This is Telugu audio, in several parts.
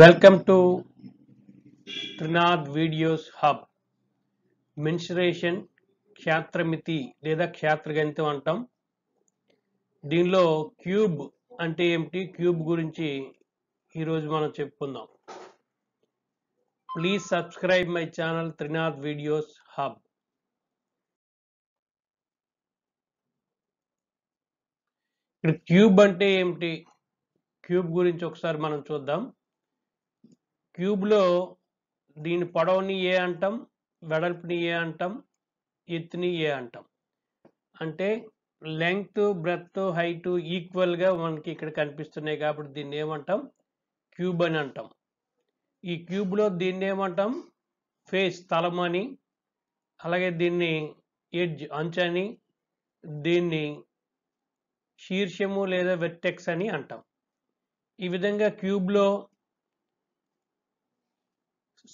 welcome to Trinath videos hub mensuration క్షేత్రమితి లేదా క్షేత్రగణితం అంటాం దీనిలో క్యూబ్ అంటే ఏమిటి క్యూబ్ గురించి ఈరోజు మనం చెప్పుకుందాం please subscribe my channel Trinath videos hub ఇక్కడ క్యూబ్ అంటే ఏమిటి క్యూబ్ గురించి ఒకసారి మనం చూద్దాం క్యూబ్లో దీని పొడవుని ఏ అంటాం వెడల్పుని ఏ అంటాం ఎత్తుని ఏ అంటాం అంటే లెంగ్త్ బ్రెత్ హైట్ ఈక్వల్గా మనకి ఇక్కడ కనిపిస్తున్నాయి కాబట్టి దీన్ని ఏమంటాం క్యూబ్ అని అంటాం ఈ క్యూబ్లో దీన్ని ఏమంటాం ఫేస్ తలం అని అలాగే దీన్ని ఎడ్జ్ అంచని దీన్ని శీర్షము లేదా వెట్టెక్స్ అని అంటాం ఈ విధంగా క్యూబ్లో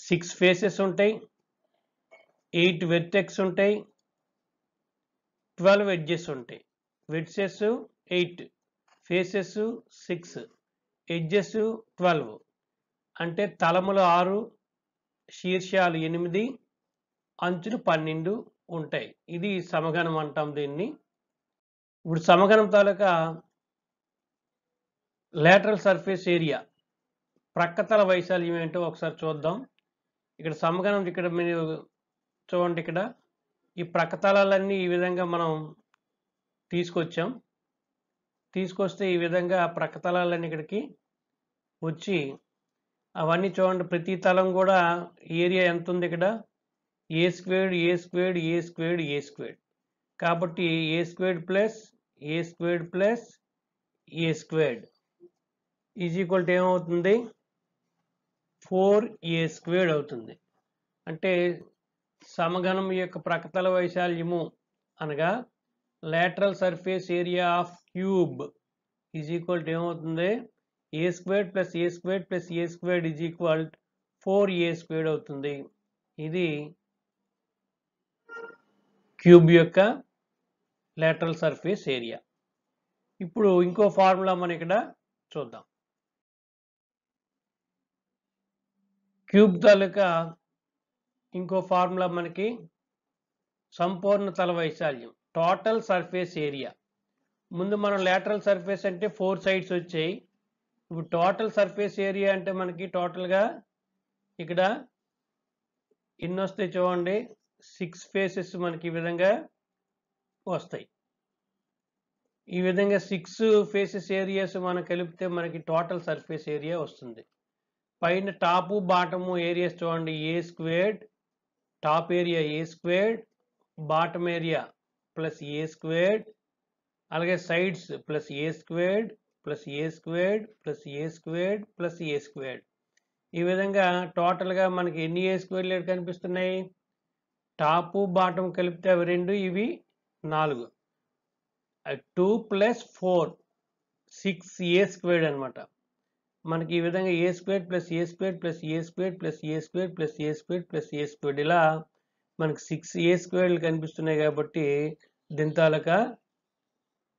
సిక్స్ ఫేసెస్ ఉంటాయి ఎయిట్ వెర్టెక్స్ ఉంటాయి ట్వెల్వ్ ఎడ్జెస్ ఉంటాయి vertices eight faces six edges twelve అంటే తలములు ఆరు శీర్షాలు ఎనిమిది అంచులు పన్నెండు ఉంటాయి ఇది సమగణం అంటాం దీన్ని ఇప్పుడు సమగణం తాలూకా లేటరల్ సర్ఫేస్ ఏరియా ప్రక్కతల వైశాల్యం ఏంటో ఒకసారి చూద్దాం ఇక్కడ సమగణం ఇక్కడ మీరు చూడండి ఇక్కడ ఈ ప్రకతాళాలన్నీ ఈ విధంగా మనం తీసుకొచ్చాం తీసుకొస్తే ఈ విధంగా ఆ ప్రకతాళాలన్నీ ఇక్కడికి వచ్చి అవన్నీ చూడండి ప్రతి తలం కూడా ఏరియా ఎంత ఉంది ఇక్కడ A squared A squared A squared A squared కాబట్టి A squared plus A squared plus A squared is equal to ఏమవుతుంది ఫోర్ ఏ స్క్వేర్డ్ అవుతుంది అంటే సమఘనం యొక్క ప్రకతల వైశాల్యము అనగా lateral surface area of cube is equal to ఏమవుతుంది A squared plus A squared plus A squared is equal four A squared అవుతుంది ఇది క్యూబ్ యొక్క లేటరల్ సర్ఫేస్ ఏరియా ఇప్పుడు ఇంకో ఫార్ములా మనం ఇక్కడ చూద్దాం క్యూబ్ తాలూకా ఇంకో ఫార్ములా మనకి సంపూర్ణ తల వైశాల్యం టోటల్ సర్ఫేస్ ఏరియా ముందు మనం లేటరల్ సర్ఫేస్ అంటే ఫోర్ సైడ్స్ వచ్చాయి ఇప్పుడు టోటల్ సర్ఫేస్ ఏరియా అంటే మనకి టోటల్గా ఇక్కడ ఎన్ని వస్తాయి చూడండి సిక్స్ ఫేసెస్ మనకి ఈ విధంగా వస్తాయి ఈ విధంగా సిక్స్ ఫేసెస్ ఏరియాస్ మనం కలిపితే మనకి టోటల్ సర్ఫేస్ ఏరియా వస్తుంది పైన టాపు బాటము ఏరియాస్ చూడండి a squared top area a squared bottom area plus A squared అలాగే సైడ్స్ ప్లస్ ఏ స్క్వేర్డ్ ప్లస్ ఏ స్క్వేర్డ్ ప్లస్ ఏ స్క్వేర్డ్ ప్లస్ ఏ స్క్వేర్డ్ ఈ విధంగా టోటల్గా మనకి ఎన్ని ఏ స్క్వేర్లు కనిపిస్తున్నాయి టాపు బాటం కలిపితే అవి రెండు ఇవి నాలుగు two plus four six a squared అనమాట మనకి ఈ విధంగా a square plus a square plus a square plus a square plus a square plus a square ఇలా మనకి సిక్స్ ఏ స్క్వేర్లు కనిపిస్తున్నాయి కాబట్టి దింతాలక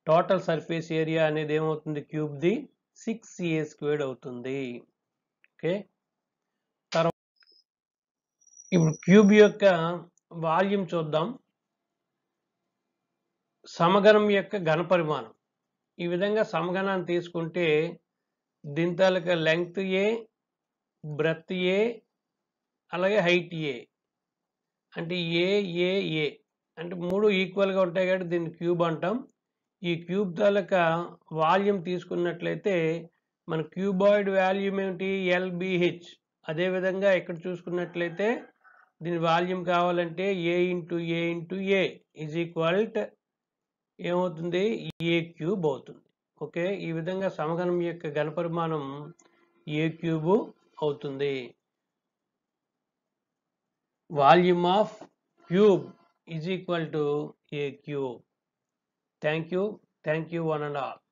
టోటల్ సర్ఫేస్ ఏరియా అనేది ఏమవుతుంది క్యూబ్ది సిక్స్ ఏ స్క్వేర్డ్ అవుతుంది ఓకే తర్వాత ఇప్పుడు క్యూబ్ యొక్క వాల్యూమ్ చూద్దాం సమగణం యొక్క ఘన పరిమాణం ఈ విధంగా సమగణాన్ని తీసుకుంటే దీని తాలూకా లెంగ్త్ ఏ బ్రెత్ ఏ అలాగే హైట్ ఏ అంటే ఏ ఏ ఏ అంటే మూడు ఈక్వల్గా ఉంటాయి కాబట్టి దీన్ని క్యూబ్ అంటాం ఈ క్యూబ్ తాలూకా వాల్యూమ్ తీసుకున్నట్లయితే మన క్యూబాయిడ్ వాల్యూమ్ ఏమిటి ఎల్బిహెచ్ అదేవిధంగా ఇక్కడ చూసుకున్నట్లయితే దీని వాల్యూమ్ కావాలంటే a into a into a is equal to ఏమవుతుంది ఏ క్యూబ్ అవుతుంది ఓకే ఈ విధంగా సమగణం యొక్క ఘనపరిమాణం ఏ క్యూబు అవుతుంది volume of cube is equal to a cube thank you thank you one and all